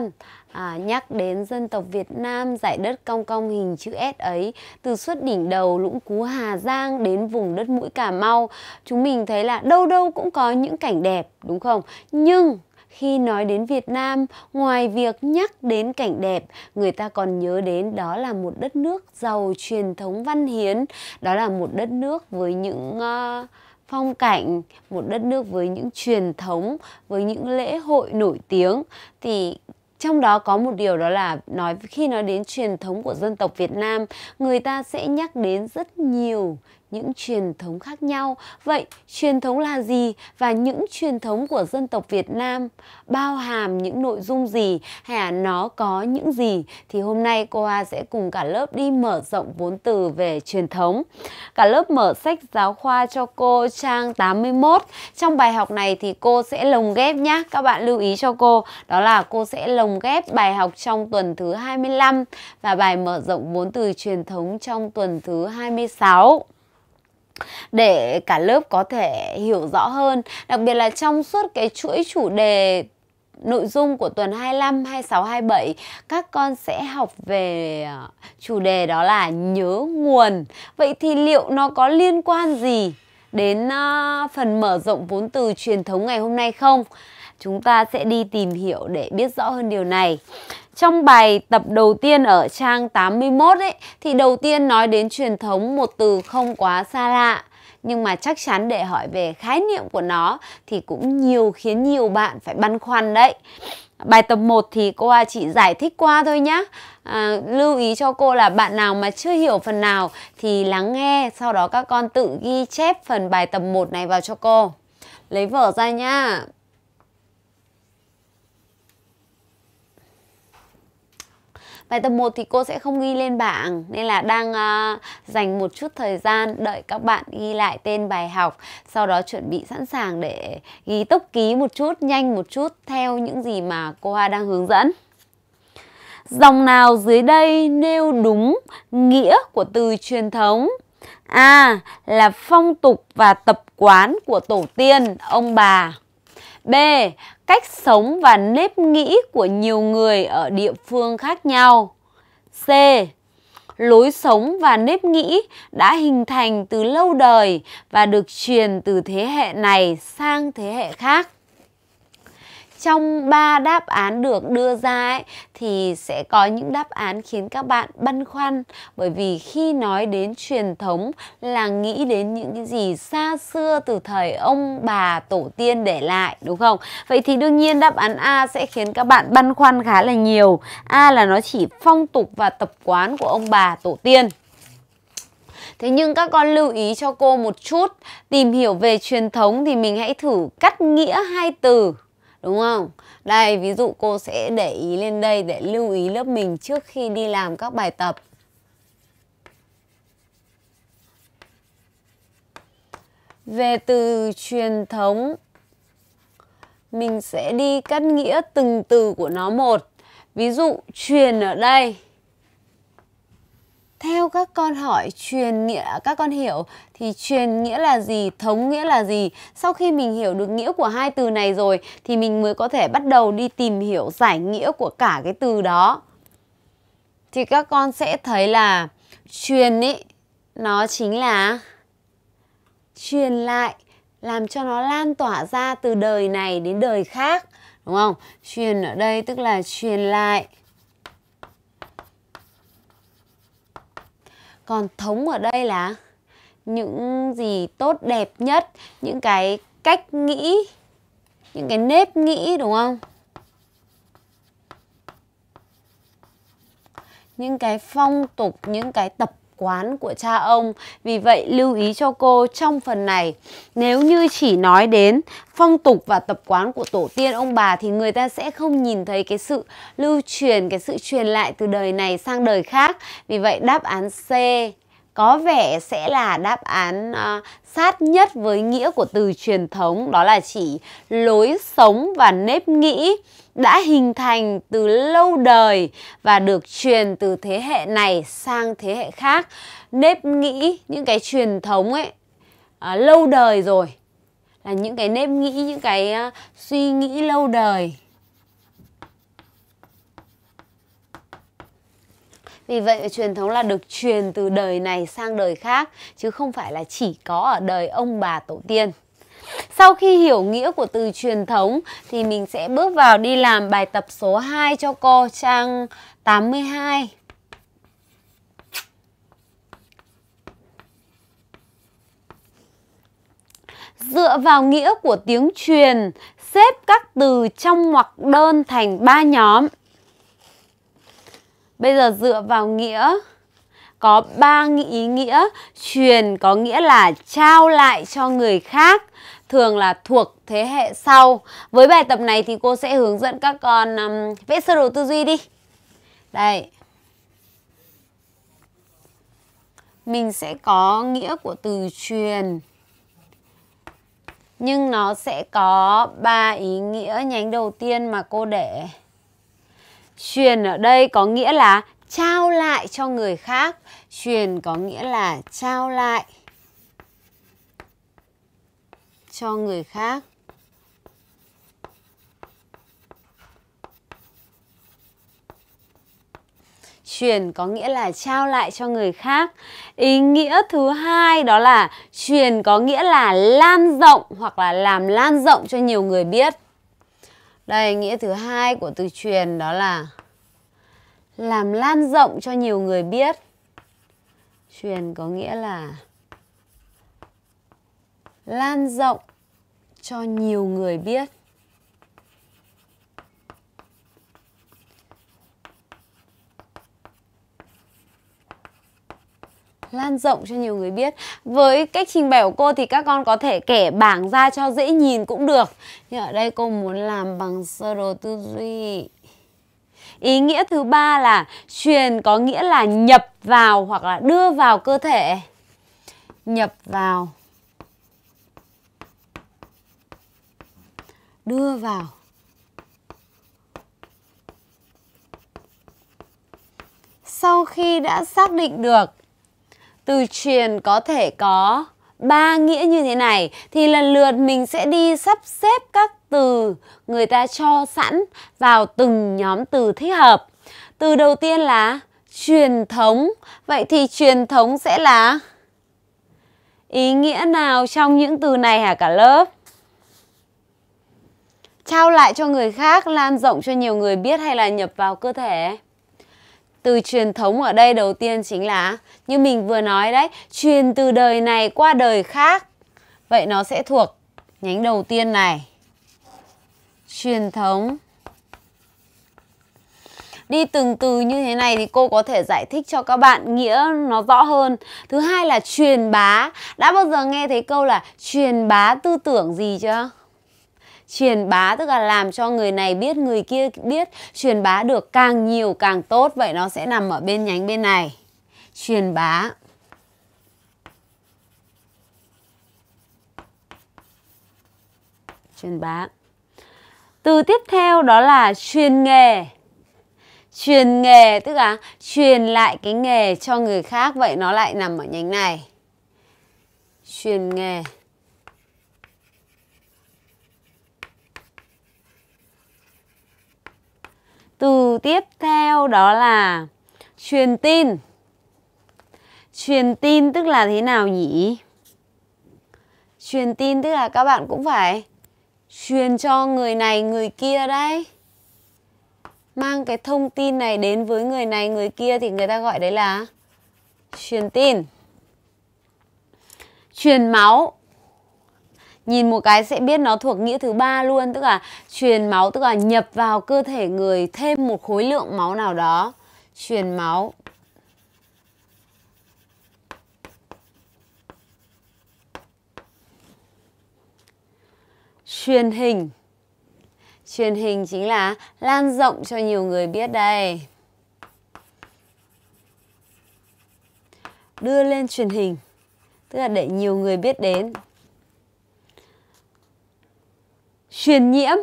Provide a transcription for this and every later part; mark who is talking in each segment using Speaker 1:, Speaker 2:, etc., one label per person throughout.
Speaker 1: An. À, nhắc đến dân tộc Việt Nam giải đất cong cong hình chữ S ấy từ suốt đỉnh đầu lũng cú Hà Giang đến vùng đất mũi Cà Mau chúng mình thấy là đâu đâu cũng có những cảnh đẹp đúng không nhưng khi nói đến Việt Nam, ngoài việc nhắc đến cảnh đẹp, người ta còn nhớ đến đó là một đất nước giàu truyền thống văn hiến, đó là một đất nước với những uh, phong cảnh, một đất nước với những truyền thống, với những lễ hội nổi tiếng thì trong đó có một điều đó là nói khi nói đến truyền thống của dân tộc Việt Nam, người ta sẽ nhắc đến rất nhiều những truyền thống khác nhau. Vậy truyền thống là gì và những truyền thống của dân tộc Việt Nam bao hàm những nội dung gì hay là nó có những gì thì hôm nay cô A sẽ cùng cả lớp đi mở rộng vốn từ về truyền thống. Cả lớp mở sách giáo khoa cho cô trang 81. Trong bài học này thì cô sẽ lồng ghép nhé. Các bạn lưu ý cho cô đó là cô sẽ lồng ghép bài học trong tuần thứ 25 và bài mở rộng vốn từ truyền thống trong tuần thứ 26 để cả lớp có thể hiểu rõ hơn, đặc biệt là trong suốt cái chuỗi chủ đề nội dung của tuần 25, 26, 27 các con sẽ học về ờ, chủ đề đó là nhớ nguồn. Vậy thì liệu nó có liên quan gì đến ờ, phần mở rộng vốn từ truyền thống ngày hôm nay không? Chúng ta sẽ đi tìm hiểu để biết rõ hơn điều này. Trong bài tập đầu tiên ở trang 81 ấy, thì đầu tiên nói đến truyền thống một từ không quá xa lạ. Nhưng mà chắc chắn để hỏi về khái niệm của nó thì cũng nhiều khiến nhiều bạn phải băn khoăn đấy. Bài tập 1 thì cô à chỉ giải thích qua thôi nhé À, lưu ý cho cô là bạn nào mà chưa hiểu phần nào thì lắng nghe, sau đó các con tự ghi chép phần bài tập 1 này vào cho cô. Lấy vở ra nha. bài tập 1 thì cô sẽ không ghi lên bảng nên là đang uh, dành một chút thời gian đợi các bạn ghi lại tên bài học sau đó chuẩn bị sẵn sàng để ghi tốc ký một chút nhanh một chút theo những gì mà cô Hoa đang hướng dẫn dòng nào dưới đây nêu đúng nghĩa của từ truyền thống a là phong tục và tập quán của tổ tiên ông bà B. Cách sống và nếp nghĩ của nhiều người ở địa phương khác nhau. C. Lối sống và nếp nghĩ đã hình thành từ lâu đời và được truyền từ thế hệ này sang thế hệ khác trong ba đáp án được đưa ra ấy, thì sẽ có những đáp án khiến các bạn băn khoăn bởi vì khi nói đến truyền thống là nghĩ đến những cái gì xa xưa từ thời ông bà tổ tiên để lại đúng không? Vậy thì đương nhiên đáp án A sẽ khiến các bạn băn khoăn khá là nhiều. A là nó chỉ phong tục và tập quán của ông bà tổ tiên. Thế nhưng các con lưu ý cho cô một chút, tìm hiểu về truyền thống thì mình hãy thử cắt nghĩa hai từ đúng không? Đây, ví dụ cô sẽ để ý lên đây để lưu ý lớp mình trước khi đi làm các bài tập. Về từ truyền thống, mình sẽ đi cắt nghĩa từng từ của nó một. Ví dụ truyền ở đây theo các con hỏi truyền nghĩa các con hiểu thì truyền nghĩa là gì thống nghĩa là gì sau khi mình hiểu được nghĩa của hai từ này rồi thì mình mới có thể bắt đầu đi tìm hiểu giải nghĩa của cả cái từ đó thì các con sẽ thấy là truyền ý nó chính là truyền lại làm cho nó lan tỏa ra từ đời này đến đời khác đúng không truyền ở đây tức là truyền lại còn thống ở đây là những gì tốt đẹp nhất những cái cách nghĩ những cái nếp nghĩ đúng không những cái phong tục những cái tập quán của cha ông. Vì vậy lưu ý cho cô trong phần này, nếu như chỉ nói đến phong tục và tập quán của tổ tiên ông bà thì người ta sẽ không nhìn thấy cái sự lưu truyền, cái sự truyền lại từ đời này sang đời khác. Vì vậy đáp án C có vẻ sẽ là đáp án uh, sát nhất với nghĩa của từ truyền thống đó là chỉ lối sống và nếp nghĩ đã hình thành từ lâu đời và được truyền từ thế hệ này sang thế hệ khác nếp nghĩ những cái truyền thống ấy à, lâu đời rồi là những cái nếp nghĩ những cái uh, suy nghĩ lâu đời Vì vậy truyền thống là được truyền từ đời này sang đời khác chứ không phải là chỉ có ở đời ông bà tổ tiên. Sau khi hiểu nghĩa của từ truyền thống thì mình sẽ bước vào đi làm bài tập số 2 cho cô trang 82. Dựa vào nghĩa của tiếng truyền, xếp các từ trong ngoặc đơn thành ba nhóm. Bây giờ dựa vào nghĩa có ba ý nghĩa truyền có nghĩa là trao lại cho người khác thường là thuộc thế hệ sau. Với bài tập này thì cô sẽ hướng dẫn các con um, vẽ sơ đồ tư duy đi. Đây. Mình sẽ có nghĩa của từ truyền. Nhưng nó sẽ có ba ý nghĩa nhánh đầu tiên mà cô để. Truyền ở đây có nghĩa là trao lại cho người khác. Truyền có nghĩa là trao lại cho người khác. truyền có nghĩa là trao lại cho người khác. Ý nghĩa thứ hai đó là truyền có nghĩa là lan rộng hoặc là làm lan rộng cho nhiều người biết. Đây, nghĩa thứ hai của từ truyền đó là làm lan rộng cho nhiều người biết. Truyền có nghĩa là lan rộng cho nhiều người biết. lan rộng cho nhiều người biết với cách trình bày của cô thì các con có thể kẻ bảng ra cho dễ nhìn cũng được nhưng ở đây cô muốn làm bằng sơ đồ tư duy ý nghĩa thứ ba là truyền có nghĩa là nhập vào hoặc là đưa vào cơ thể nhập vào đưa vào sau khi đã xác định được từ truyền có thể có ba nghĩa như thế này thì lần lượt mình sẽ đi sắp xếp các từ người ta cho sẵn vào từng nhóm từ thích hợp. Từ đầu tiên là truyền thống. Vậy thì truyền thống sẽ là ý nghĩa nào trong những từ này hả cả lớp? trao lại cho người khác, lan rộng cho nhiều người biết hay là nhập vào cơ thể? Từ truyền thống ở đây đầu tiên chính là như mình vừa nói đấy, truyền từ đời này qua đời khác. Vậy nó sẽ thuộc nhánh đầu tiên này. Truyền thống đi từng từ như thế này thì cô có thể giải thích cho các bạn nghĩa nó rõ hơn. Thứ hai là truyền bá. Đã bao giờ nghe thấy câu là truyền bá tư tưởng gì chưa? truyền bá tức là làm cho người này biết người kia biết truyền bá được càng nhiều càng tốt vậy nó sẽ nằm ở bên nhánh bên này truyền bá truyền bá từ tiếp theo đó là truyền nghề truyền nghề tức là truyền lại cái nghề cho người khác vậy nó lại nằm ở nhánh này truyền nghề từ tiếp theo đó là truyền tin truyền tin tức là thế nào nhỉ truyền tin tức là các bạn cũng phải truyền cho người này người kia đấy mang cái thông tin này đến với người này người kia thì người ta gọi đấy là truyền tin truyền máu nhìn một cái sẽ biết nó thuộc nghĩa thứ ba luôn tức là truyền máu tức là nhập vào cơ thể người thêm một khối lượng máu nào đó truyền máu truyền hình truyền hình chính là lan rộng cho nhiều người biết đây đưa lên truyền hình tức là để nhiều người biết đến truyền nhiễm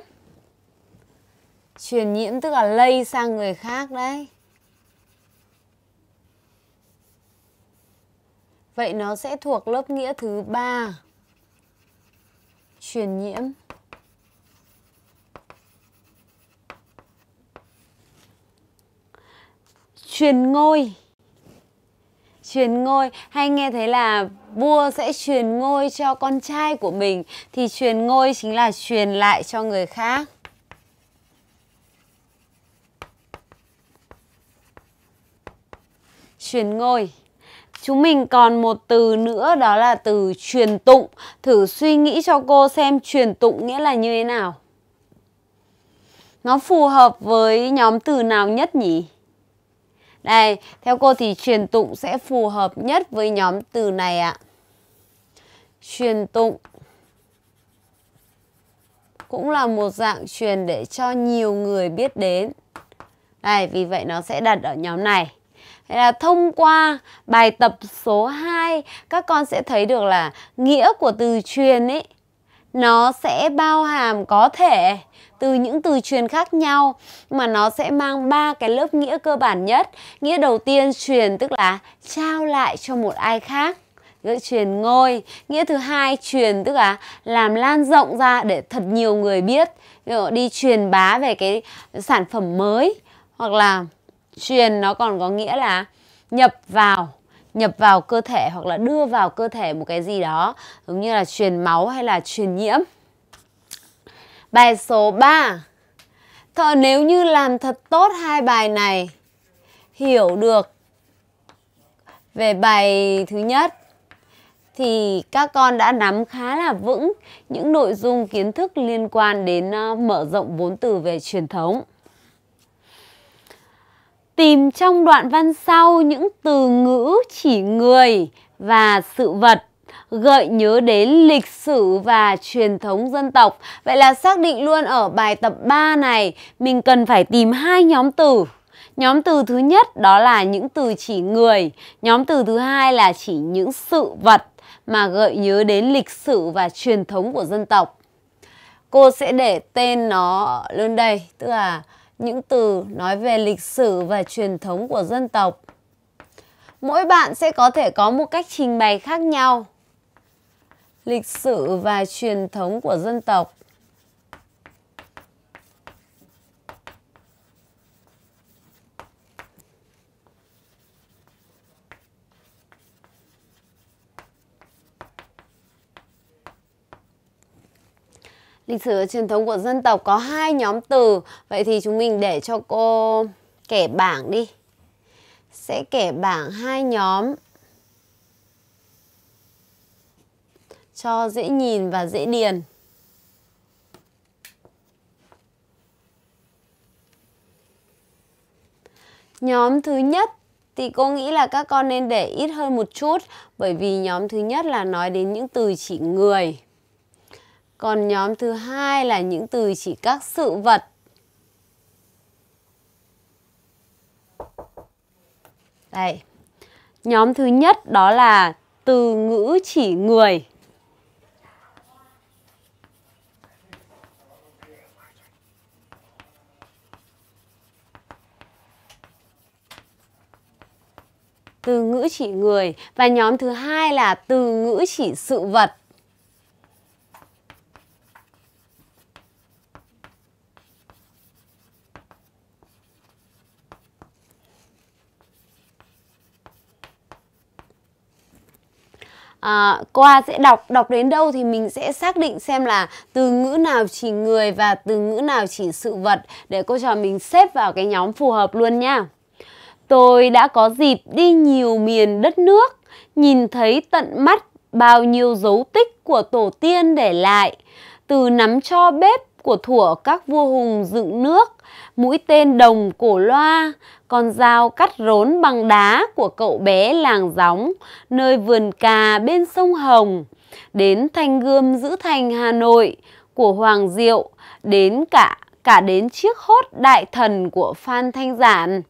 Speaker 1: truyền nhiễm tức là lây sang người khác đấy vậy nó sẽ thuộc lớp nghĩa thứ ba truyền nhiễm truyền ngôi truyền ngôi hay nghe thấy là vua sẽ truyền ngôi cho con trai của mình thì truyền ngôi chính là truyền lại cho người khác truyền ngôi Chúng mình còn một từ nữa đó là từ truyền tụng. Thử suy nghĩ cho cô xem truyền tụng nghĩa là như thế nào. Nó phù hợp với nhóm từ nào nhất nhỉ? Đây, theo cô thì truyền tụng sẽ phù hợp nhất với nhóm từ này ạ. Truyền tụng cũng là một dạng truyền để cho nhiều người biết đến. Đây, vì vậy nó sẽ đặt ở nhóm này. Thế là thông qua bài tập số 2, các con sẽ thấy được là nghĩa của từ truyền ấy nó sẽ bao hàm có thể từ những từ truyền khác nhau mà nó sẽ mang ba cái lớp nghĩa cơ bản nhất. Nghĩa đầu tiên truyền tức là trao lại cho một ai khác nghĩa truyền ngôi nghĩa thứ hai truyền tức là làm lan rộng ra để thật nhiều người biết đi truyền bá về cái sản phẩm mới hoặc là truyền nó còn có nghĩa là nhập vào nhập vào cơ thể hoặc là đưa vào cơ thể một cái gì đó giống như là truyền máu hay là truyền nhiễm Bài số 3 Thợ nếu như làm thật tốt hai bài này Hiểu được về bài thứ nhất thì các con đã nắm khá là vững những nội dung kiến thức liên quan đến ờ, mở rộng vốn từ về truyền thống. Tìm trong đoạn văn sau những từ ngữ chỉ người và sự vật gợi nhớ đến lịch sử và truyền thống dân tộc. Vậy là xác định luôn ở bài tập 3 này, mình cần phải tìm hai nhóm từ. Nhóm từ thứ nhất đó là những từ chỉ người, nhóm từ thứ hai là chỉ những sự vật mà gợi nhớ đến lịch sử và truyền thống của dân tộc. Cô sẽ để tên nó lên đây, tức là những từ nói về lịch sử và truyền thống của dân tộc mỗi bạn sẽ có thể có một cách trình bày khác nhau lịch sử và truyền thống của dân tộc. Lịch sử và truyền thống của dân tộc có hai nhóm từ. Vậy thì chúng mình để cho cô kẻ bảng đi. Sẽ kẻ bảng hai nhóm cho dễ nhìn và dễ điền. Nhóm thứ nhất thì cô nghĩ là các con nên để ít hơn một chút bởi vì nhóm thứ nhất là nói đến những từ chỉ người. Còn nhóm thứ hai là những từ chỉ các sự vật. Đây. Nhóm thứ nhất đó là từ ngữ chỉ người. từ ngữ chỉ người và nhóm thứ hai là từ ngữ chỉ sự vật. à, qua sẽ đọc đọc đến đâu thì mình sẽ xác định xem là từ ngữ nào chỉ người và từ ngữ nào chỉ sự vật để cô trò mình xếp vào cái nhóm phù hợp luôn nha Tôi đã có dịp đi nhiều miền đất nước, nhìn thấy tận mắt bao nhiêu dấu tích của tổ tiên để lại, từ nắm cho bếp của thủa các vua hùng dựng nước, mũi tên đồng cổ loa, con dao cắt rốn bằng đá của cậu bé làng gióng, nơi vườn cà bên sông Hồng, đến thanh gươm giữ thành Hà Nội của Hoàng Diệu, đến cả cả đến chiếc hốt đại thần của Phan Thanh Giản.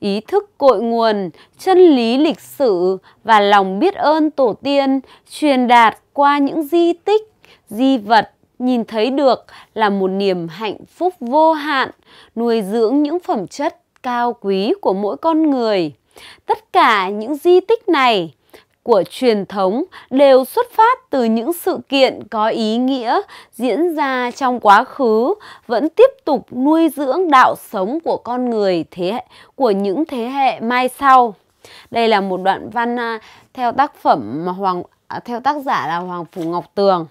Speaker 1: Ý thức cội nguồn, chân lý lịch sử và lòng biết ơn tổ tiên truyền đạt qua những di tích, di vật nhìn thấy được là một niềm hạnh phúc vô hạn, nuôi dưỡng những phẩm chất cao quý của mỗi con người. Tất cả những di tích này của truyền thống đều xuất phát từ những sự kiện có ý nghĩa diễn ra trong quá khứ vẫn tiếp tục nuôi dưỡng đạo sống của con người thế hệ của những thế hệ mai sau. Đây là một đoạn văn à, theo tác phẩm mà Hoàng à, theo tác giả là Hoàng Phủ Ngọc Tường.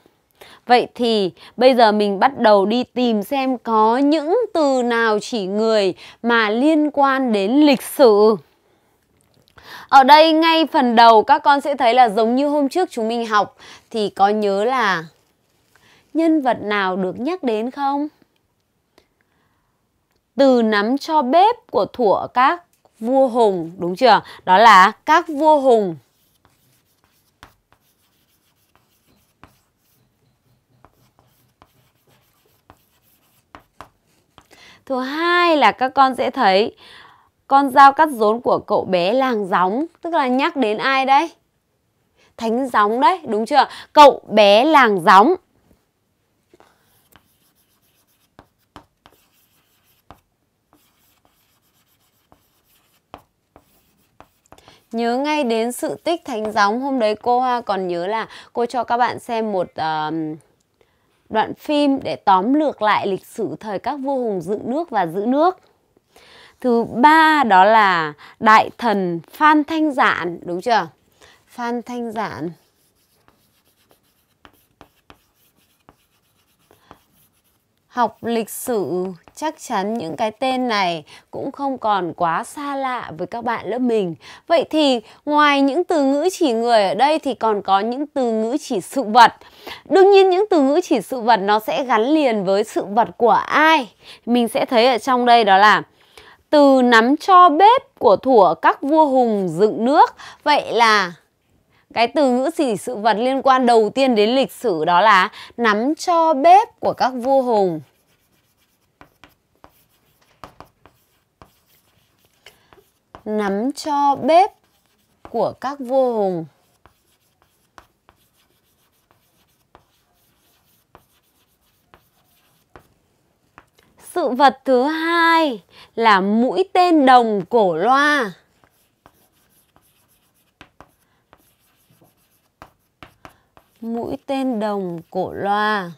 Speaker 1: Vậy thì bây giờ mình bắt đầu đi tìm xem có những từ nào chỉ người mà liên quan đến lịch sử. Ở đây ngay phần đầu các con sẽ thấy là giống như hôm trước chúng mình học thì có nhớ là nhân vật nào được nhắc đến không? Từ nắm cho bếp của thủa các vua hùng đúng chưa? Đó là các vua hùng. Thứ hai là các con sẽ thấy con dao cắt rốn của cậu bé làng gióng, tức là nhắc đến ai đấy? Thánh gióng đấy, đúng chưa? Cậu bé làng gióng. nhớ ngay đến sự tích thánh gióng hôm đấy cô ha à, còn nhớ là cô cho các bạn xem một uh, đoạn phim để tóm lược lại lịch sử thời các vua hùng dựng nước và giữ nước Thứ ba đó là đại thần Phan Thanh Giản, đúng chưa? Phan Thanh Giản. Học lịch sử chắc chắn những cái tên này cũng không còn quá xa lạ với các bạn lớp mình. Vậy thì ngoài những từ ngữ chỉ người ở đây thì còn có những từ ngữ chỉ sự vật. Đương nhiên những từ ngữ chỉ sự vật nó sẽ gắn liền với sự vật của ai. Mình sẽ thấy ở trong đây đó là từ nắm cho bếp của thủa các vua hùng dựng nước. Vậy là cái từ ngữ chỉ sự vật liên quan đầu tiên đến lịch sử đó là nắm cho bếp của các vua hùng. Nắm cho bếp của các vua hùng. Động vật thứ hai là mũi tên đồng cổ loa. Mũi tên đồng cổ loa.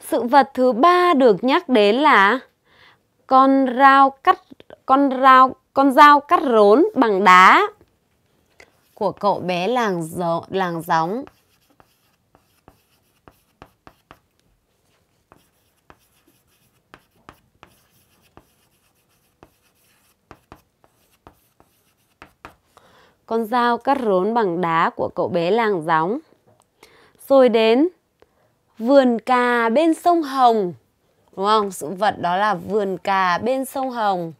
Speaker 1: Sự vật thứ ba được nhắc đến là con rau cắt con rau con dao cắt rốn bằng đá của cậu bé làng gió, làng gióng. Con dao cắt rốn bằng đá của cậu bé làng gióng. Rồi đến vườn cà bên sông Hồng. Đúng không? Sự vật đó là vườn cà bên sông Hồng.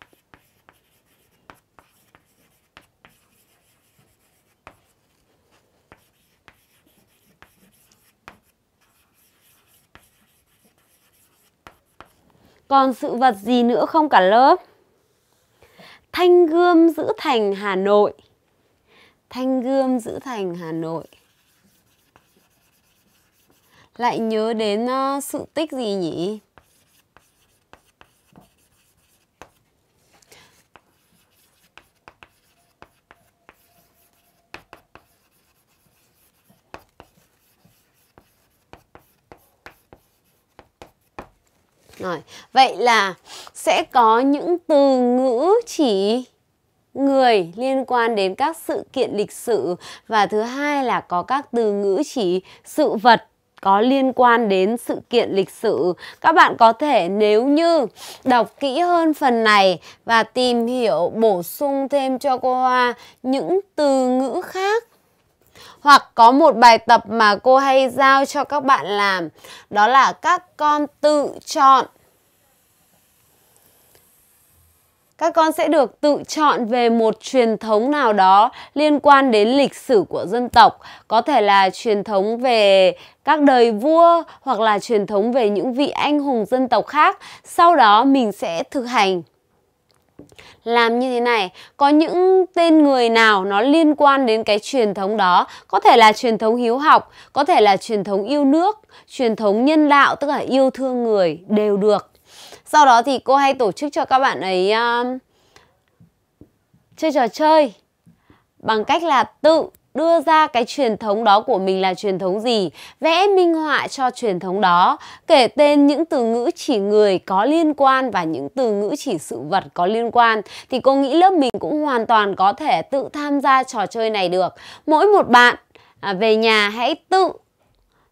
Speaker 1: Còn sự vật gì nữa không cả lớp? Thanh gươm giữ thành Hà Nội. Thanh gươm giữ thành Hà Nội. Lại nhớ đến ờ, sự tích gì nhỉ? Rồi, vậy là sẽ có những từ ngữ chỉ người liên quan đến các sự kiện lịch sử và thứ hai là có các từ ngữ chỉ sự vật có liên quan đến sự kiện lịch sử. Các bạn có thể nếu như đọc kỹ hơn phần này và tìm hiểu bổ sung thêm cho cô Hoa những từ ngữ khác hoặc có một bài tập mà cô hay giao cho các bạn làm đó là các con tự chọn các con sẽ được tự chọn về một truyền thống nào đó liên quan đến lịch sử của dân tộc có thể là truyền thống về các đời vua hoặc là truyền thống về những vị anh hùng dân tộc khác sau đó mình sẽ thực hành làm như thế này có những tên người nào nó liên quan đến cái truyền thống đó có thể là truyền thống hiếu học có thể là truyền thống yêu nước truyền thống nhân đạo tức là yêu thương người đều được sau đó thì cô hay tổ chức cho các bạn ấy uh, chơi trò chơi bằng cách là tự đưa ra cái truyền thống đó của mình là truyền thống gì, vẽ minh họa cho truyền thống đó, kể tên những từ ngữ chỉ người có liên quan và những từ ngữ chỉ sự vật có liên quan thì cô nghĩ lớp mình cũng hoàn toàn có thể tự tham gia trò chơi này được. Mỗi một bạn à, về nhà hãy tự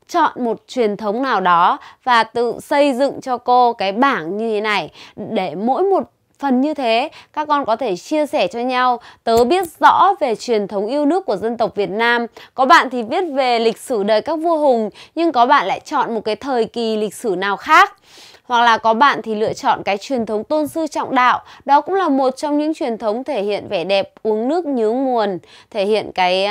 Speaker 1: chọn một truyền thống nào đó và tự xây dựng cho cô cái bảng như thế này để mỗi một phần như thế các con có thể chia sẻ cho nhau tớ biết rõ về truyền thống yêu nước của dân tộc Việt Nam có bạn thì viết về lịch sử đời các vua hùng nhưng có bạn lại chọn một cái thời kỳ lịch sử nào khác hoặc là có bạn thì lựa chọn cái truyền thống tôn sư trọng đạo đó cũng là một trong những truyền thống thể hiện vẻ đẹp uống nước nhớ nguồn thể hiện cái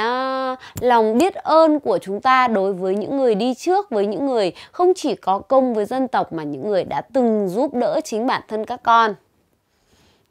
Speaker 1: uh, lòng biết ơn của chúng ta đối với những người đi trước với những người không chỉ có công với dân tộc mà những người đã từng giúp đỡ chính bản thân các con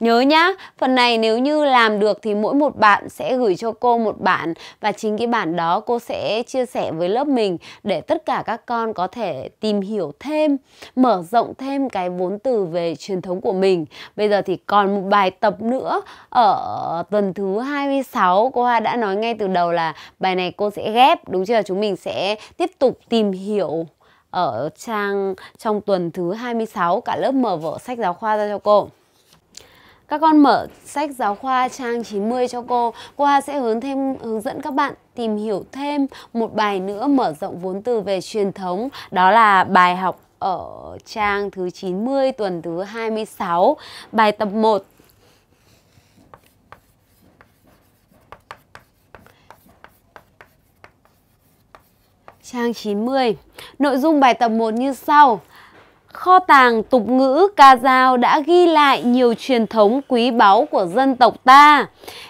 Speaker 1: Nhớ nhá, phần này nếu như làm được thì mỗi một bạn sẽ gửi cho cô một bản và chính cái bản đó cô sẽ chia sẻ với lớp mình để tất cả các con có thể tìm hiểu thêm, mở rộng thêm cái vốn từ về truyền thống của mình. Bây giờ thì còn một bài tập nữa ở tuần thứ 26 cô Hoa đã nói ngay từ đầu là bài này cô sẽ ghép đúng chưa? Chúng mình sẽ tiếp tục tìm hiểu ở trang trong tuần thứ 26 cả lớp mở vở sách giáo khoa ra cho cô. Các con mở sách giáo khoa trang 90 cho cô. Cô Hoa sẽ hướng thêm hướng dẫn các bạn tìm hiểu thêm một bài nữa mở rộng vốn từ về truyền thống, đó là bài học ở trang thứ 90 tuần thứ 26, bài tập 1. Trang 90. Nội dung bài tập 1 như sau. Kho tàng tục ngữ ca dao đã ghi lại nhiều truyền thống quý báu của dân tộc ta.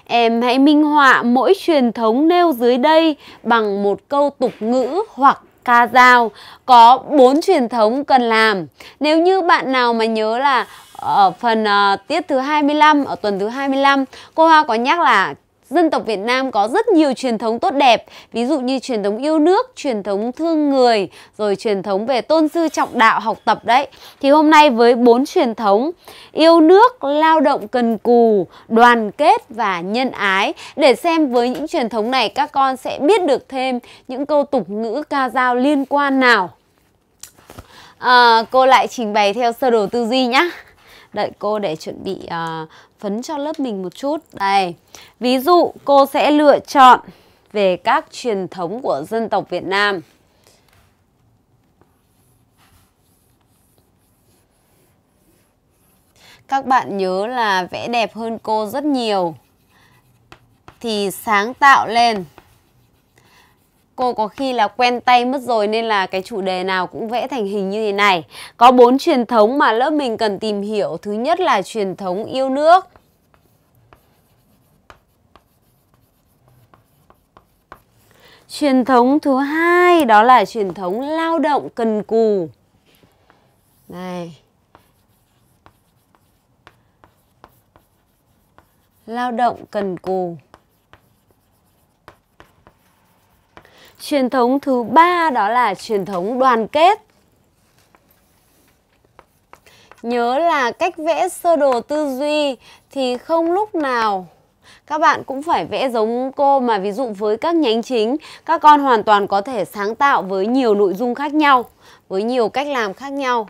Speaker 1: Em hãy minh họa mỗi truyền thống nêu dưới đây bằng một câu tục ngữ hoặc ca dao. Có bốn truyền thống cần làm. Nếu như bạn nào mà nhớ là ở phần uh, tiết thứ 25 ở tuần thứ 25 cô Hoa có nhắc là dân tộc Việt Nam có rất nhiều truyền thống tốt đẹp, ví dụ như truyền thống yêu nước, truyền thống thương người, rồi truyền thống về tôn sư trọng đạo học tập đấy. Thì hôm nay với bốn truyền thống yêu nước, lao động cần cù, đoàn kết và nhân ái để xem với những truyền thống này các con sẽ biết được thêm những câu tục ngữ ca dao liên quan nào. À, cô lại trình bày theo sơ đồ tư duy nhá. Đợi cô để chuẩn bị uh, phấn cho lớp mình một chút. Đây, ví dụ cô sẽ lựa chọn về các truyền thống của dân tộc Việt Nam. Các bạn nhớ là vẽ đẹp hơn cô rất nhiều. Thì sáng tạo lên. Cô có khi là quen tay mất rồi nên là cái chủ đề nào cũng vẽ thành hình như thế này. Có bốn truyền thống mà lớp mình cần tìm hiểu. Thứ nhất là truyền thống yêu nước. Truyền thống thứ hai đó là truyền thống lao động cần cù. Này. Lao động cần cù. Truyền thống thứ ba đó là truyền thống đoàn kết. Nhớ là cách vẽ sơ đồ tư duy thì không lúc nào các bạn cũng phải vẽ giống cô mà ví dụ với các nhánh chính các con hoàn toàn có thể sáng tạo với nhiều nội dung khác nhau với nhiều cách làm khác nhau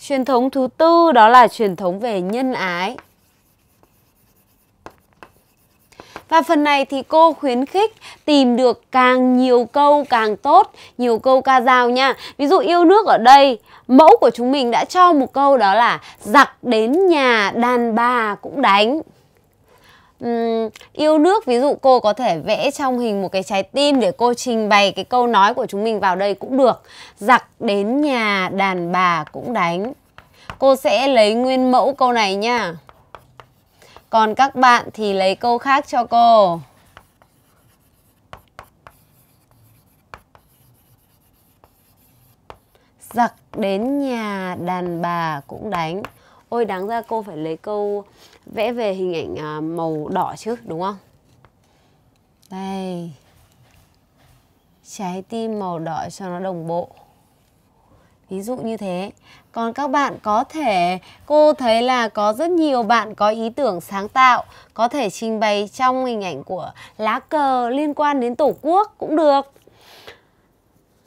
Speaker 1: truyền thống thứ tư đó là truyền thống về nhân ái Và phần này thì cô khuyến khích tìm được càng nhiều câu càng tốt, nhiều câu ca dao nha. Ví dụ yêu nước ở đây, mẫu của chúng mình đã cho một câu đó là giặc đến nhà đàn bà cũng đánh um, yêu nước ví dụ cô có thể vẽ trong hình một cái trái tim để cô trình bày cái câu nói của chúng mình vào đây cũng được giặc đến nhà đàn bà cũng đánh cô sẽ lấy nguyên mẫu câu này nha còn các bạn thì lấy câu khác cho cô giặc đến nhà đàn bà cũng đánh ôi đáng ra cô phải lấy câu vẽ về hình ảnh à, màu đỏ chứ đúng không đây trái tim màu đỏ cho nó đồng bộ ví dụ như thế còn các bạn có thể cô thấy là có rất nhiều bạn có ý tưởng sáng tạo có thể trình bày trong hình ảnh của lá cờ liên quan đến tổ quốc cũng được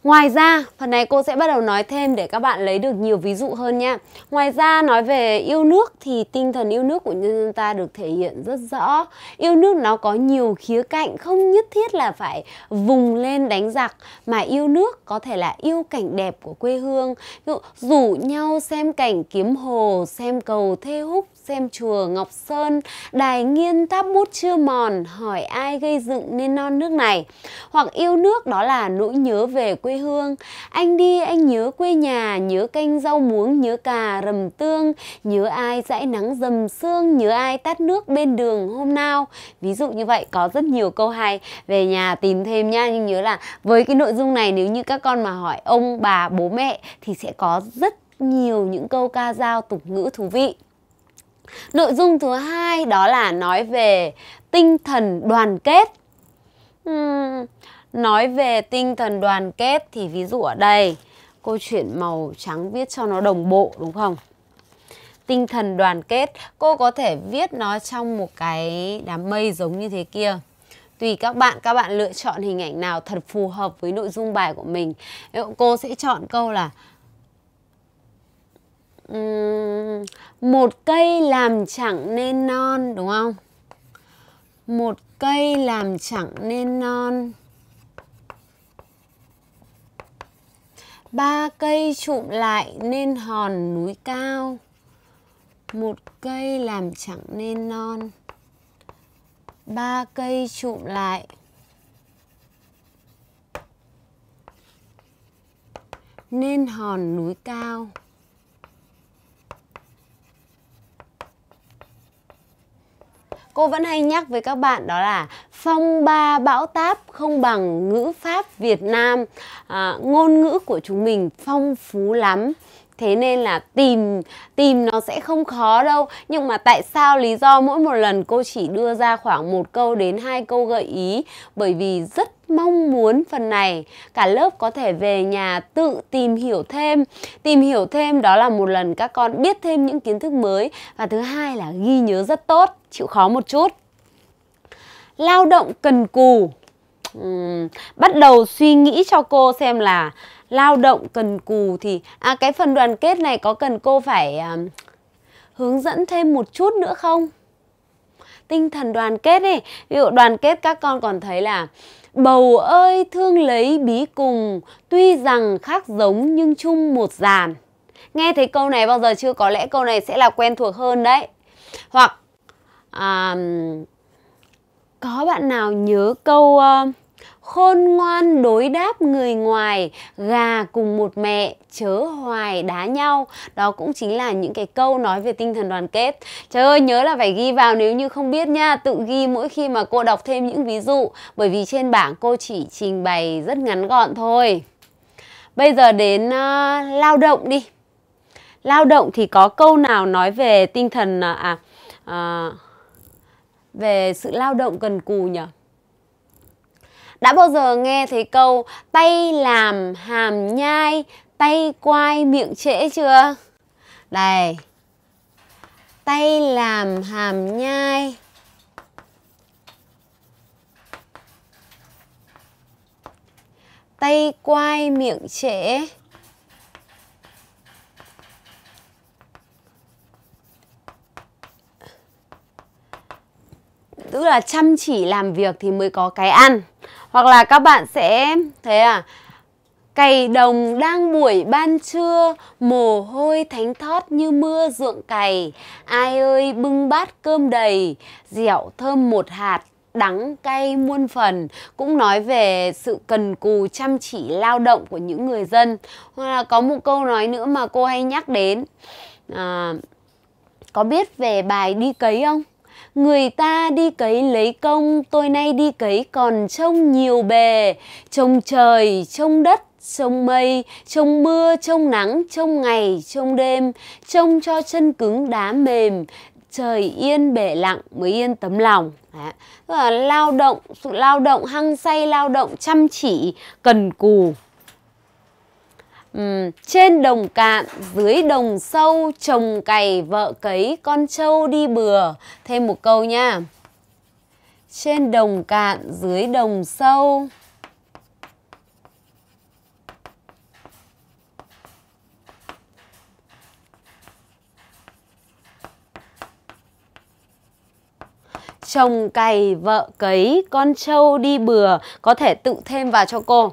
Speaker 1: Ngoài ra, phần này cô sẽ bắt đầu nói thêm để các bạn lấy được nhiều ví dụ hơn nha. Ngoài ra, nói về yêu nước thì tinh thần yêu nước của nhân dân ta được thể hiện rất rõ. Yêu nước nó có nhiều khía cạnh, không nhất thiết là phải vùng lên đánh giặc, mà yêu nước có thể là yêu cảnh đẹp của quê hương. Ví dụ, rủ nhau xem cảnh kiếm hồ, xem cầu thê húc, xem chùa Ngọc Sơn, đài nghiên tháp bút chưa mòn, hỏi ai gây dựng nên non nước này. Hoặc yêu nước đó là nỗi nhớ về quê hương. Anh đi anh nhớ quê nhà, nhớ canh rau muống, nhớ cà rầm tương, nhớ ai dãi nắng dầm sương, nhớ ai tát nước bên đường hôm nào. Ví dụ như vậy có rất nhiều câu hay về nhà tìm thêm nha nhưng nhớ là với cái nội dung này nếu như các con mà hỏi ông bà bố mẹ thì sẽ có rất nhiều những câu ca dao tục ngữ thú vị nội dung thứ hai đó là nói về tinh thần đoàn kết uhm, nói về tinh thần đoàn kết thì ví dụ ở đây cô chuyển màu trắng viết cho nó đồng bộ đúng không tinh thần đoàn kết cô có thể viết nó trong một cái đám mây giống như thế kia tùy các bạn các bạn lựa chọn hình ảnh nào thật phù hợp với nội dung bài của mình cô sẽ chọn câu là um, một cây làm chẳng nên non đúng không một cây làm chẳng nên non ba cây trụm lại nên hòn núi cao một cây làm chẳng nên non ba cây trụm lại nên hòn núi cao cô vẫn hay nhắc với các bạn đó là phong ba bão táp không bằng ngữ pháp Việt Nam à, ngôn ngữ của chúng mình phong phú lắm thế nên là tìm tìm nó sẽ không khó đâu nhưng mà tại sao lý do mỗi một lần cô chỉ đưa ra khoảng một câu đến hai câu gợi ý bởi vì rất mong muốn phần này cả lớp có thể về nhà tự tìm hiểu thêm tìm hiểu thêm đó là một lần các con biết thêm những kiến thức mới và thứ hai là ghi nhớ rất tốt chịu khó một chút lao động cần cù uhm, bắt đầu suy nghĩ cho cô xem là lao động cần cù thì à cái phần đoàn kết này có cần cô phải à, hướng dẫn thêm một chút nữa không? Tinh thần đoàn kết ấy, ví dụ đoàn kết các con còn thấy là Bầu ơi thương lấy bí cùng, tuy rằng khác giống nhưng chung một dàn. Nghe thấy câu này bao giờ chưa? Có lẽ câu này sẽ là quen thuộc hơn đấy. Hoặc à, có bạn nào nhớ câu uh, khôn ngoan đối đáp người ngoài gà cùng một mẹ chớ hoài đá nhau đó cũng chính là những cái câu nói về tinh thần đoàn kết trời ơi nhớ là phải ghi vào nếu như không biết nha tự ghi mỗi khi mà cô đọc thêm những ví dụ bởi vì trên bảng cô chỉ trình bày rất ngắn gọn thôi bây giờ đến uh, lao động đi lao động thì có câu nào nói về tinh thần à, à về sự lao động cần cù nhỉ đã bao giờ nghe thấy câu tay làm hàm nhai, tay quay miệng trễ chưa? Đây. Tay làm hàm nhai. Tay quay miệng trễ. Tức là chăm chỉ làm việc thì mới có cái ăn. Hoặc là các bạn sẽ thế à Cày đồng đang buổi ban trưa, mồ hôi thánh thót như mưa ruộng cày. Ai ơi bưng bát cơm đầy, dẻo thơm một hạt, đắng cay muôn phần cũng nói về sự cần cù chăm chỉ lao động của những người dân hoặc là có một câu nói nữa mà cô hay nhắc đến à, có biết về bài đi cấy không Người ta đi cấy lấy công, tôi nay đi cấy còn trông nhiều bề. Trông trời, trông đất, trông mây, trông mưa, trông nắng, trông ngày, trông đêm. Trông cho chân cứng đá mềm, trời yên bể lặng mới yên tấm lòng Đấy. là lao động sự lao động hăng say lao động chăm chỉ cần cù Uhm, trên đồng cạn, dưới đồng sâu, chồng cày, vợ cấy, con trâu đi bừa. Thêm một câu nha. Trên đồng cạn, dưới đồng sâu. Chồng cày, vợ cấy, con trâu đi bừa. Có thể tự thêm vào cho cô.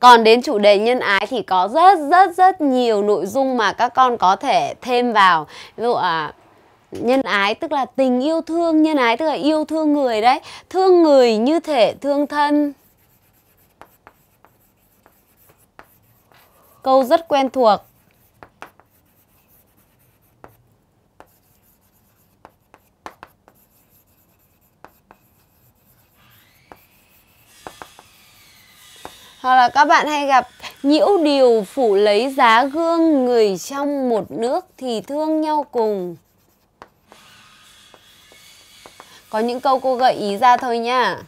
Speaker 1: Còn đến chủ đề nhân ái thì có rất rất rất nhiều nội dung mà các con có thể thêm vào. Ví dụ à, nhân ái tức là tình yêu thương, nhân ái tức là yêu thương người đấy. Thương người như thể thương thân. Câu rất quen thuộc. hoặc là các bạn hay gặp nhiễu điều phủ lấy giá gương người trong một nước thì thương nhau cùng có những câu cô gợi ý ra thôi nha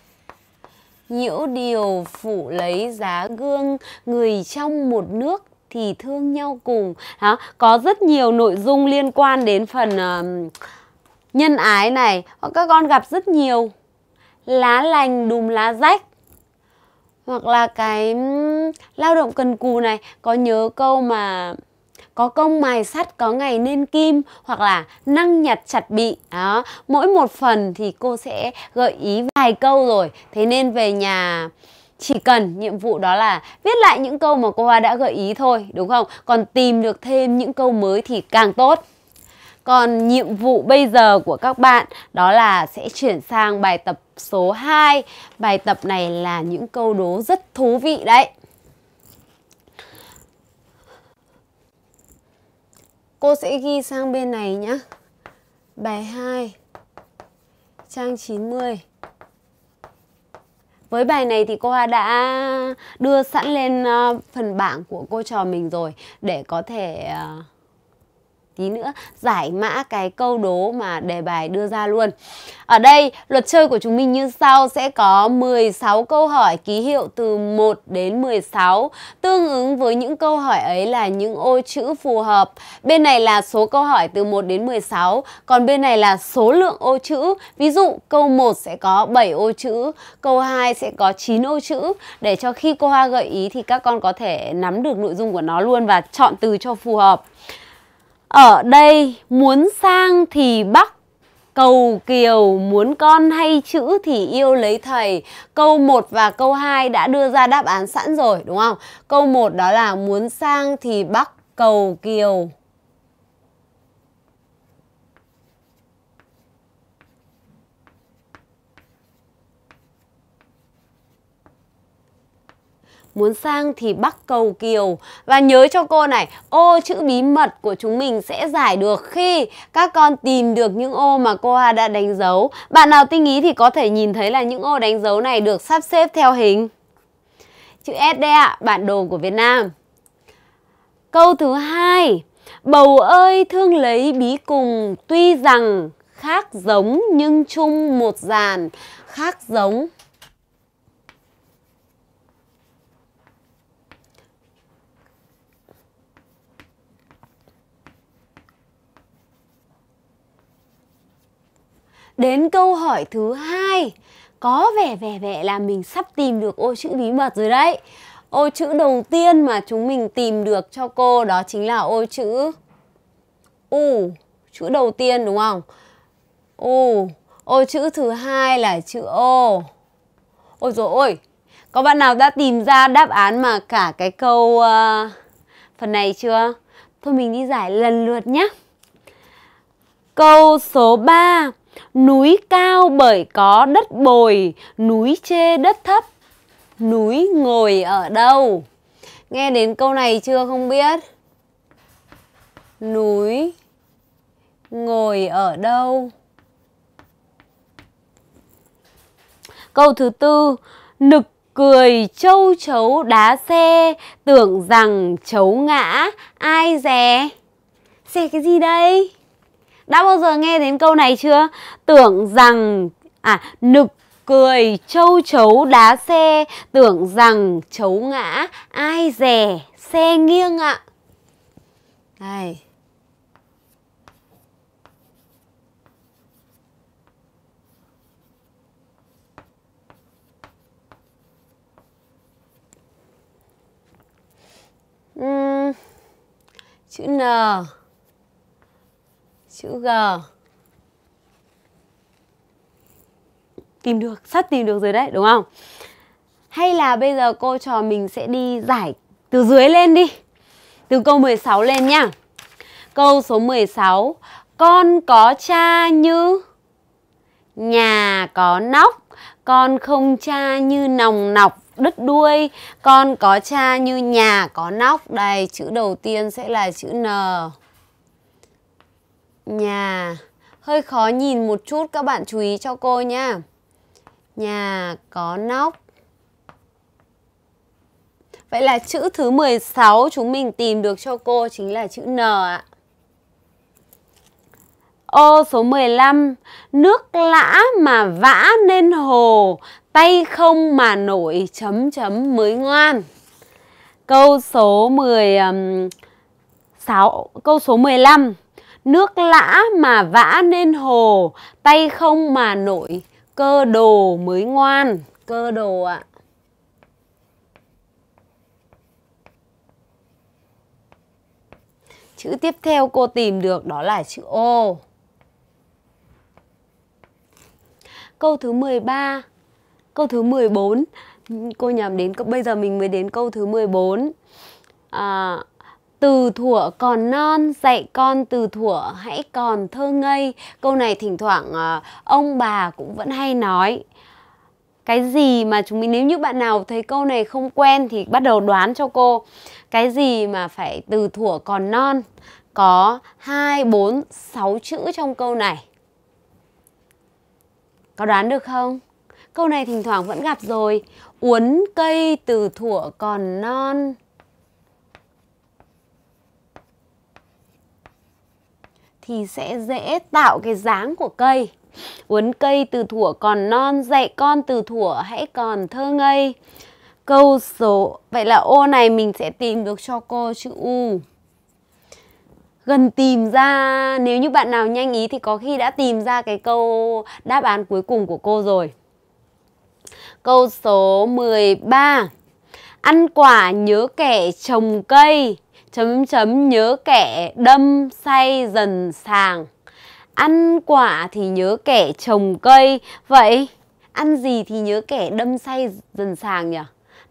Speaker 1: nhiễu điều phủ lấy giá gương người trong một nước thì thương nhau cùng đó có rất nhiều nội dung liên quan đến phần uh, nhân ái này các con gặp rất nhiều lá lành đùm lá rách hoặc là cái lao động cần cù này có nhớ câu mà có công mài sắt có ngày nên kim hoặc là năng nhặt chặt bị đó mỗi một phần thì cô sẽ gợi ý vài câu rồi thế nên về nhà chỉ cần nhiệm vụ đó là viết lại những câu mà cô Hoa đã gợi ý thôi đúng không còn tìm được thêm những câu mới thì càng tốt còn nhiệm vụ bây giờ của các bạn đó là sẽ chuyển sang bài tập số 2. Bài tập này là những câu đố rất thú vị đấy. Cô sẽ ghi sang bên này nhé. Bài 2 trang 90 với bài này thì cô đã đưa sẵn lên ờ, phần bảng của cô trò mình rồi để có thể ờ, tí nữa giải mã cái câu đố mà đề bài đưa ra luôn. Ở đây luật chơi của chúng mình như sau sẽ có 16 câu hỏi ký hiệu từ 1 đến 16 tương ứng với những câu hỏi ấy là những ô chữ phù hợp. Bên này là số câu hỏi từ 1 đến 16, còn bên này là số lượng ô chữ. Ví dụ câu 1 sẽ có 7 ô chữ, câu 2 sẽ có 9 ô chữ để cho khi cô Hoa gợi ý thì các con có thể nắm được nội dung của nó luôn và chọn từ cho phù hợp. Ở đây muốn sang thì Bắc Cầu Kiều muốn con hay chữ thì yêu lấy thầy. Câu 1 và câu 2 đã đưa ra đáp án sẵn rồi đúng không? Câu 1 đó là muốn sang thì Bắc Cầu Kiều muốn sang thì bắc cầu kiều và nhớ cho cô này ô chữ bí mật của chúng mình sẽ giải được khi các con tìm được những ô mà cô Hà đã đánh dấu bạn nào tinh ý thì có thể nhìn thấy là những ô đánh dấu này được sắp xếp theo hình chữ S đây ạ bản đồ của Việt Nam câu thứ hai bầu ơi thương lấy bí cùng tuy rằng khác giống nhưng chung một dàn khác giống đến câu hỏi thứ hai có vẻ vẻ vẻ là mình sắp tìm được ô chữ bí mật rồi đấy ô chữ đầu tiên mà chúng mình tìm được cho cô đó chính là ô chữ u chữ đầu tiên đúng không u ô chữ thứ hai là chữ ô ôi rồi ôi có bạn nào đã tìm ra đáp án mà cả cái câu uh, phần này chưa thôi mình đi giải lần lượt nhé câu số 3 Núi cao bởi có đất bồi, núi chê đất thấp, núi ngồi ở đâu? Nghe đến câu này chưa không biết? Núi ngồi ở đâu? Câu thứ tư, nực cười châu chấu đá xe, tưởng rằng chấu ngã, ai dè? Xe cái gì đây? Đã bao giờ nghe đến câu này chưa? Tưởng rằng à nực cười châu chấu đá xe tưởng rằng chấu ngã ai dè xe nghiêng ạ đây uhm, chữ n chữ G tìm được sắp tìm được rồi đấy đúng không hay là bây giờ cô trò mình sẽ đi giải từ dưới lên đi từ câu 16 lên nhá câu số 16 con có cha như nhà có nóc con không cha như nòng nọc đứt đuôi con có cha như nhà có nóc đây chữ đầu tiên sẽ là chữ n Nhà Hơi khó nhìn một chút các bạn chú ý cho cô nha Nhà có nóc Vậy là chữ thứ 16 chúng mình tìm được cho cô chính là chữ N ạ Ô số 15 Nước lã mà vã nên hồ Tay không mà nổi chấm chấm mới ngoan Câu số 16 Câu số 15 Nước lã mà vã nên hồ, tay không mà nội cơ đồ mới ngoan. Cơ đồ ạ. Chữ tiếp theo cô tìm được đó là chữ ô. Câu thứ 13. Câu thứ 14. Cô nhầm đến bây giờ mình mới đến câu thứ 14. À từ thuở còn non dạy con từ thuở hãy còn thơ ngây câu này thỉnh thoảng ờ, ông bà cũng vẫn hay nói cái gì mà chúng mình nếu như bạn nào thấy câu này không quen thì bắt đầu đoán cho cô cái gì mà phải từ thuở còn non có hai bốn sáu chữ trong câu này có đoán được không câu này thỉnh thoảng vẫn gặp rồi uốn cây từ thuở còn non thì sẽ dễ tạo cái dáng của cây. Uốn cây từ thuở còn non, dạy con từ thuở hãy còn thơ ngây. Câu số, vậy là ô này mình sẽ tìm được cho cô chữ U. Gần tìm ra, nếu như bạn nào nhanh ý thì có khi đã tìm ra cái câu đáp án cuối cùng của cô rồi. Câu số 13. Ăn quả nhớ kẻ trồng cây chấm chấm nhớ kẻ đâm say dần sàng ăn quả thì nhớ kẻ trồng cây vậy ăn gì thì nhớ kẻ đâm say dần sàng nhỉ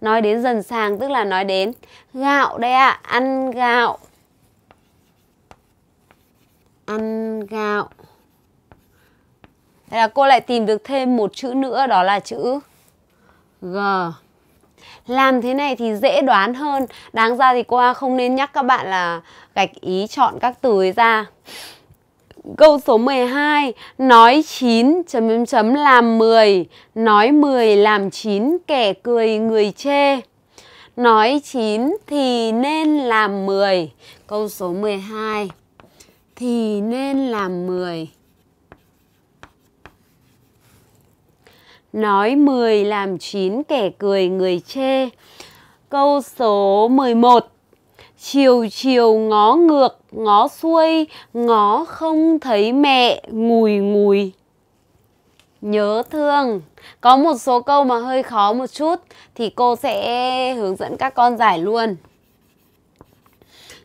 Speaker 1: nói đến dần sàng tức là nói đến gạo đây ạ à. ăn gạo ăn gạo đây là cô lại tìm được thêm một chữ nữa đó là chữ g làm thế này thì dễ đoán hơn Đáng ra thì cô A không nên nhắc các bạn là gạch ý chọn các từ ấy ra Câu số 12 Nói 9 chấm chấm chấm làm 10 Nói 10 làm 9 kẻ cười người chê Nói 9 thì nên làm 10 Câu số 12 Thì nên làm 10 Nói 10 làm 9 kẻ cười người chê. Câu số 11. Chiều chiều ngó ngược, ngó xuôi, ngó không thấy mẹ, ngùi ngùi. Nhớ thương. Có một số câu mà hơi khó một chút thì cô sẽ hướng dẫn các con giải luôn.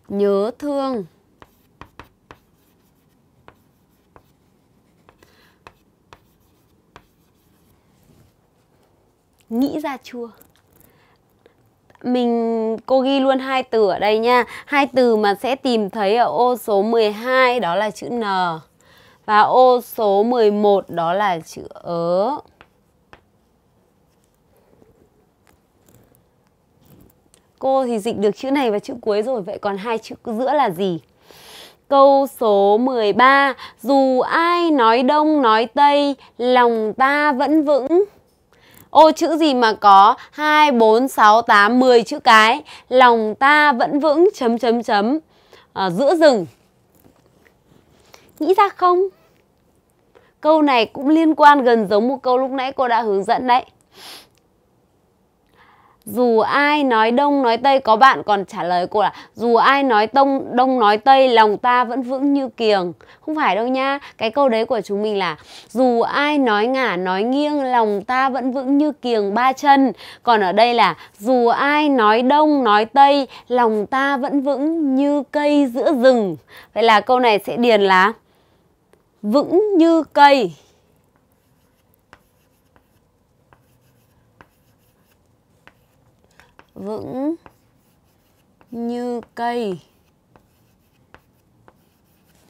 Speaker 1: Nhớ thương. nghĩ ra chưa mình cô ghi luôn hai từ ở đây nha hai từ mà sẽ tìm thấy ở ô số 12 đó là chữ N và ô số 11 đó là chữ ớ cô thì dịch được chữ này và chữ cuối rồi vậy còn hai chữ giữa là gì Câu số 13 Dù ai nói đông nói tây Lòng ta vẫn vững Ô chữ gì mà có 2, 4, 6, 8, 10 chữ cái Lòng ta vẫn vững chấm chấm chấm à, Giữa rừng Nghĩ ra không? Câu này cũng liên quan gần giống một câu lúc nãy cô đã hướng dẫn đấy dù ai nói đông nói tây có bạn còn trả lời cô là dù ai nói tông đông nói tây lòng ta vẫn vững như kiềng không phải đâu nha cái câu đấy của chúng mình là dù ai nói ngả nói nghiêng lòng ta vẫn vững như kiềng ba chân còn ở đây là dù ai nói đông nói tây lòng ta vẫn vững như cây giữa rừng vậy là câu này sẽ điền là vững như cây vững như cây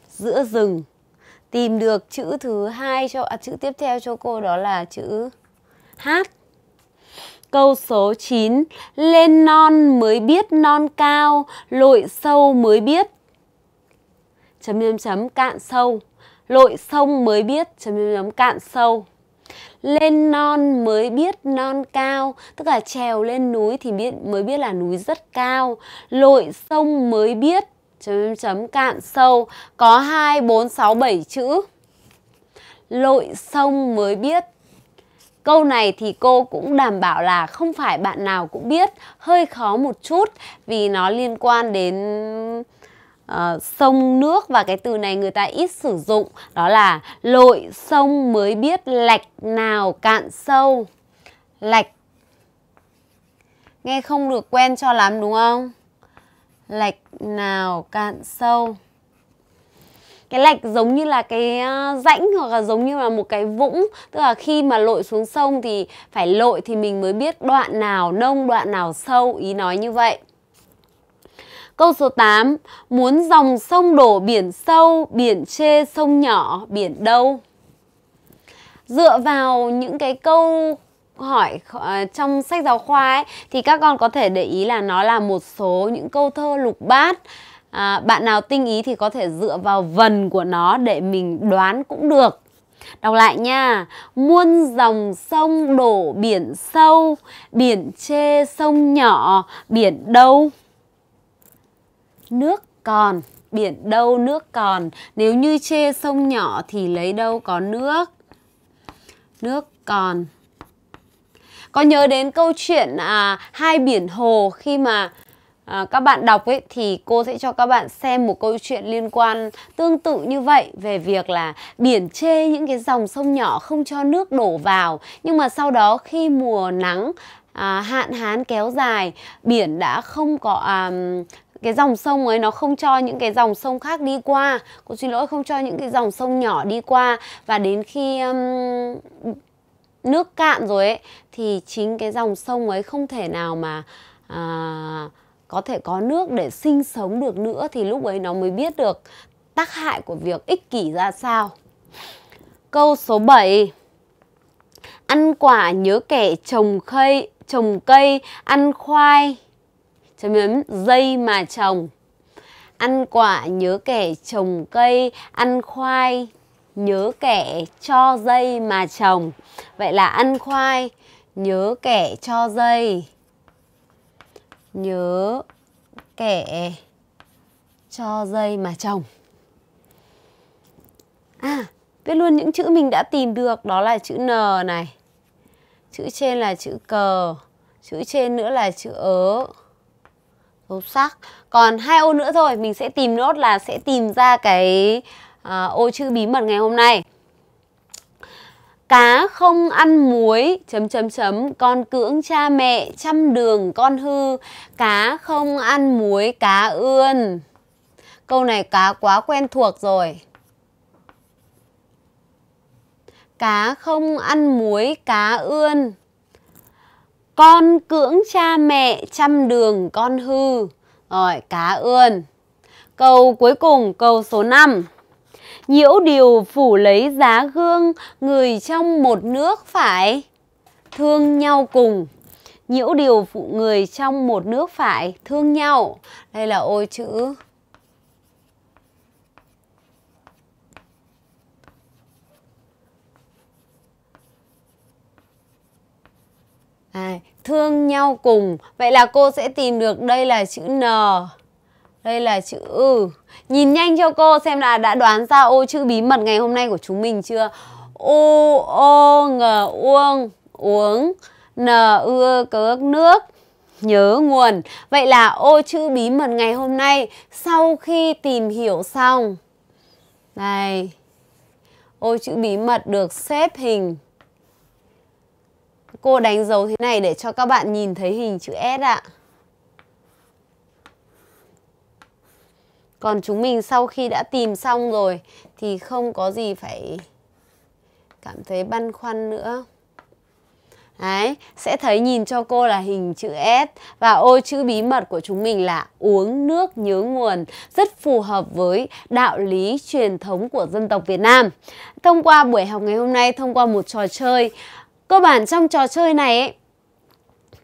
Speaker 1: giữa rừng tìm được chữ thứ hai cho à, chữ tiếp theo cho cô đó là chữ h Câu số 9 Lên non mới biết non cao Lội sâu mới biết Chấm chấm chấm cạn sâu Lội sông mới biết chấm chấm chấm cạn sâu lên non mới biết non cao tức là trèo lên núi thì biết mới biết là núi rất cao lội sông mới biết chấm chấm cạn sâu có hai bốn sáu bảy chữ lội sông mới biết Câu này thì cô cũng đảm bảo là không phải bạn nào cũng biết, hơi khó một chút vì nó liên quan đến uh, sông nước và cái từ này người ta ít sử dụng đó là lội sông mới biết lạch nào cạn sâu lạch nghe không được quen cho lắm đúng không lạch nào cạn sâu cái lạch giống như là cái ờ, rãnh hoặc là giống như là một cái vũng tức là khi mà lội xuống sông thì phải lội thì mình mới biết đoạn nào nông đoạn nào sâu ý nói như vậy Câu số 8, muốn dòng sông đổ biển sâu, biển chê sông nhỏ, biển đâu? Dựa vào những cái câu hỏi ờ, trong sách giáo khoa ấy thì các con có thể để ý là nó là một số những câu thơ lục bát. À, bạn nào tinh ý thì có thể dựa vào vần của nó để mình đoán cũng được. Đọc lại nha Muôn dòng sông đổ biển sâu Biển chê sông nhỏ Biển đâu nước còn biển đâu nước còn nếu như chê sông nhỏ thì lấy đâu có nước nước còn có nhớ đến câu chuyện à, hai biển hồ khi mà à, các bạn đọc ấy thì cô sẽ cho các bạn xem một câu chuyện liên quan tương tự như vậy về việc là biển chê những cái dòng sông nhỏ không cho nước đổ vào nhưng mà sau đó khi mùa nắng à, hạn hán kéo dài biển đã không có à, cái dòng sông ấy nó không cho những cái dòng sông khác đi qua cô xin lỗi không cho những cái dòng sông nhỏ đi qua và đến khi um, nước cạn rồi ấy thì chính cái dòng sông ấy không thể nào mà à, có thể có nước để sinh sống được nữa thì lúc ấy nó mới biết được tác hại của việc ích kỷ ra sao. Câu số 7. Ăn quả nhớ kẻ trồng cây, trồng cây, ăn khoai chấm điểm dây mà trồng ăn quả nhớ kẻ trồng cây ăn khoai nhớ kẻ cho dây mà trồng vậy là ăn khoai nhớ kẻ cho dây nhớ kẻ cho dây mà trồng à viết luôn những chữ mình đã tìm được đó là chữ n này chữ trên là chữ cờ chữ trên nữa là chữ ớ Lục sắc. Còn hai ô nữa rồi mình sẽ tìm nốt là sẽ tìm ra cái à, ô chữ bí mật ngày hôm nay. Cá không ăn muối chấm chấm chấm con cưỡng cha mẹ trăm đường con hư cá không ăn muối cá ươn. Câu này cá quá quen thuộc rồi. Cá không ăn muối cá ươn con cưỡng cha mẹ trăm đường con hư. Rồi, cá ươn. Câu cuối cùng, câu số 5. Nhiễu điều phủ lấy giá gương, người trong một nước phải thương nhau cùng. Nhiễu điều phụ người trong một nước phải thương nhau. Đây là ô chữ à, thương nhau cùng vậy là cô sẽ tìm được đây là chữ n đây là chữ ư nhìn nhanh cho cô xem là đã đoán ra ô chữ bí mật ngày hôm nay của chúng mình chưa ô ô ngờ uông uống n ưa cớ nước nhớ nguồn vậy là ô chữ bí mật ngày hôm nay sau khi tìm hiểu xong này ô chữ bí mật được xếp hình Cô đánh dấu thế này để cho các bạn nhìn thấy hình chữ S ạ. Còn chúng mình sau khi đã tìm xong rồi thì không có gì phải cảm thấy băn khoăn nữa. Đấy, sẽ thấy nhìn cho cô là hình chữ S và ô chữ bí mật của chúng mình là uống nước nhớ nguồn, rất phù hợp với đạo lý truyền thống của dân tộc Việt Nam. Thông qua buổi học ngày hôm nay, thông qua một trò chơi cơ bản trong trò chơi này ấy,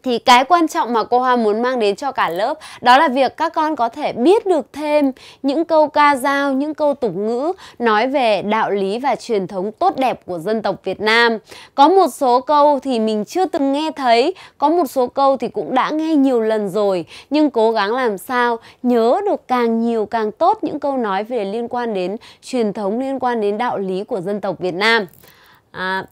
Speaker 1: thì cái quan trọng mà cô Hoa muốn mang đến cho cả lớp đó là việc các con có thể biết được thêm những câu ca dao, những câu tục ngữ nói về đạo lý và truyền thống tốt đẹp của dân tộc Việt Nam. Có một số câu thì mình chưa từng nghe thấy, có một số câu thì cũng đã nghe nhiều lần rồi, nhưng cố gắng làm sao nhớ được càng nhiều càng tốt những câu nói về liên quan đến truyền thống, liên quan đến đạo lý của dân tộc Việt Nam. À,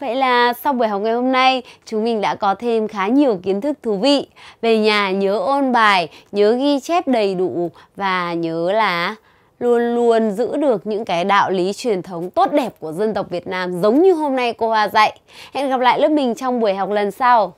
Speaker 1: Vậy là sau buổi học ngày hôm nay, chúng mình đã có thêm khá nhiều kiến thức thú vị. Về nhà nhớ ôn bài, nhớ ghi chép đầy đủ và nhớ là luôn luôn giữ được những cái đạo lý truyền thống tốt đẹp của dân tộc Việt Nam giống như hôm nay cô Hoa dạy. Hẹn gặp lại lớp mình trong buổi học lần sau.